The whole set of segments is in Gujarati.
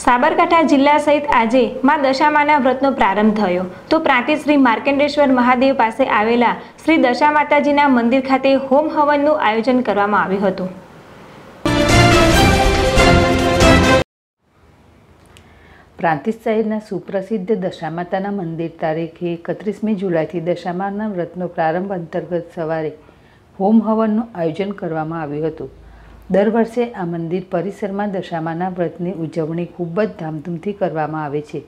સાબરકાંઠા જિલ્લા સહિત આજે માં દશામાના વ્રતનો પ્રારંભ થયો તો પ્રાંતિજ શ્રી માર્કેન્ડેશ્વર મહાદેવ પાસે આવેલા શ્રી દશા માતાજીના મંદિર ખાતે હોમ હવનનું આયોજન કરવામાં આવ્યું હતું પ્રાંતિજ શહેરના સુપ્રસિદ્ધ દશા માતાના મંદિર તારીખે એકત્રીસમી જુલાઈથી દશામાના વ્રતનો પ્રારંભ અંતર્ગત સવારે હોમ હવનનું આયોજન કરવામાં આવ્યું હતું દર વર્ષે આ મંદિર પરિસરમાં દશામાના વ્રતની ઉજવણી ખૂબ જ ધામધૂમથી કરવામાં આવે છે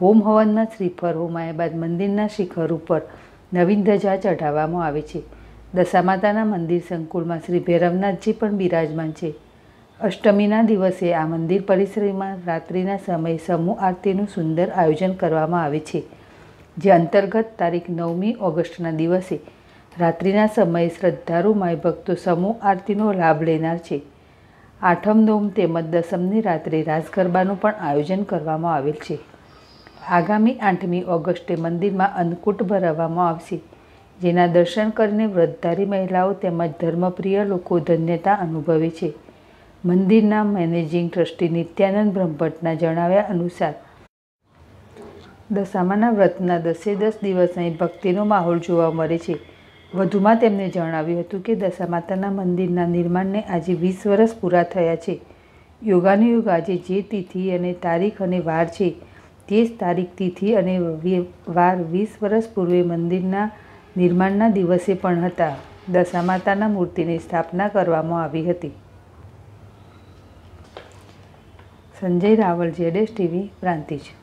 હોમ હવનના શ્રીફળ હોમાયા બાદ મંદિરના શિખર ઉપર નવીન ધજા ચઢાવવામાં આવે છે દશા માતાના મંદિર સંકુલમાં શ્રી ભૈરવનાથજી પણ બિરાજમાન છે અષ્ટમીના દિવસે આ મંદિર પરિસરમાં રાત્રિના સમયે સમૂહ આરતીનું સુંદર આયોજન કરવામાં આવે છે જે અંતર્ગત તારીખ નવમી ઓગસ્ટના દિવસે રાત્રિના સમયે શ્રદ્ધાળુમય ભક્તો સમૂહ આરતીનો લાભ લેનાર છે આઠમ નોમ તેમજ દસમની રાત્રે રાસ ગરબાનું પણ આયોજન કરવામાં આવેલ છે આગામી આઠમી ઓગસ્ટે મંદિરમાં અન્નકૂટ ભરાવવામાં આવશે જેના દર્શન કરીને વ્રતધારી મહિલાઓ તેમજ ધર્મપ્રિય લોકો ધન્યતા અનુભવે છે મંદિરના મેનેજિંગ ટ્રસ્ટી નિત્યાનંદ બ્રહ્મભટ્ટના જણાવ્યા અનુસાર દશામાના વ્રતના દસે દસ દિવસ અહીં ભક્તિનો માહોલ જોવા મળે છે વધુમાં તેમણે જણાવ્યું હતું કે દશા માતાના મંદિરના નિર્માણને આજે વીસ વર્ષ પૂરા થયા છે યોગાનુયોગ આજે જે તિથિ અને તારીખ અને વાર છે તે જ તારીખ તિથિ અને વાર વીસ વર્ષ પૂર્વે મંદિરના નિર્માણના દિવસે પણ હતા દશા માતાના મૂર્તિની સ્થાપના કરવામાં આવી હતી સંજય રાવલ જેડેશ ટીવી પ્રાંતિજ